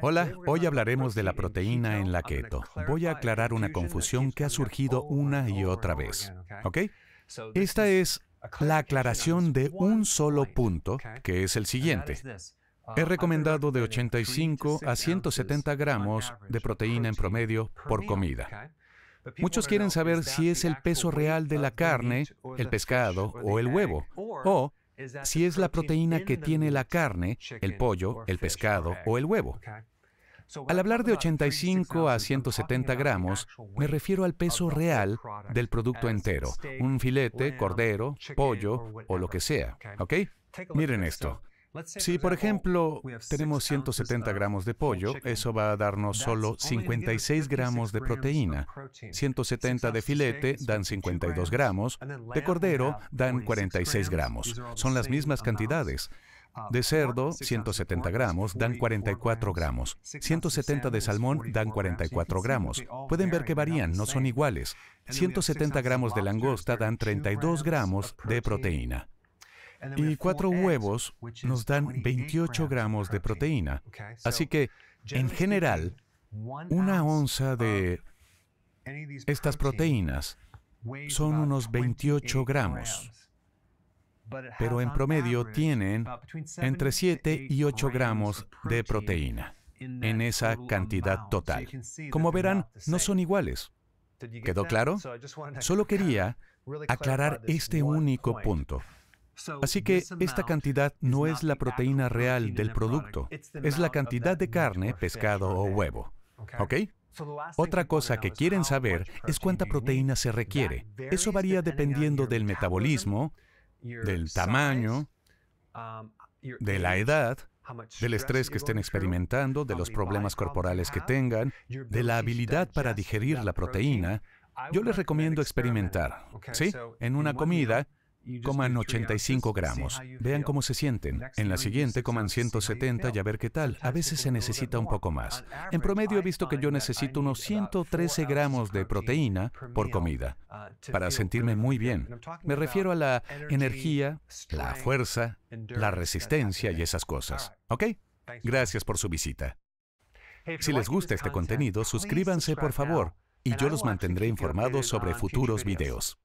Hola, hoy hablaremos de la proteína en la keto. Voy a aclarar una confusión que ha surgido una y otra vez. ¿Ok? Esta es la aclaración de un solo punto, que es el siguiente. Uh, He recomendado de 85 a 170 gramos de proteína en promedio por comida. Muchos quieren saber si es el peso real de la carne, el pescado o el huevo, o si es la proteína que tiene la carne, el pollo, el pescado o el huevo. Al hablar de 85 a 170 gramos, me refiero al peso real del producto entero, un filete, cordero, pollo o lo que sea. ¿Ok? Miren esto. Si, por ejemplo, tenemos 170 gramos de pollo, eso va a darnos solo 56 gramos de proteína. 170 de filete dan 52 uh, gramos, de cordero dan 46 gramos. Son las mismas cantidades. De cerdo, 170 gramos, dan 44 gramos. 170 de salmón dan 44 gramos. Pueden ver que varían, no son iguales. 170 gramos de langosta dan 32 gramos de proteína y cuatro huevos nos dan 28 gramos de proteína. Así que, en general, una onza de estas proteínas son unos 28 gramos, pero en promedio tienen entre 7 y 8 gramos de proteína en esa cantidad total. Como verán, no son iguales. ¿Quedó claro? Solo quería aclarar este único punto. Así que esta cantidad no es la proteína real del producto, es la cantidad de carne, pescado o huevo. ¿Ok? Otra cosa que quieren saber es cuánta proteína se requiere. Eso varía dependiendo del metabolismo, del tamaño, um, de la edad, del estrés que estén experimentando, de los problemas corporales que tengan, de la habilidad para digerir la proteína. Yo les recomiendo experimentar, ¿sí? En una comida, coman 85 gramos. Vean cómo se sienten. En la siguiente coman 170 y a ver qué tal. A veces se necesita un poco más. En promedio he visto que yo necesito unos 113 gramos de proteína por comida uh, para sentirme muy bien. Me refiero a la energía, la fuerza, la resistencia y esas cosas. ¿Ok? Gracias por su visita. Si les gusta este contenido, suscríbanse por favor y yo los mantendré informados sobre futuros videos.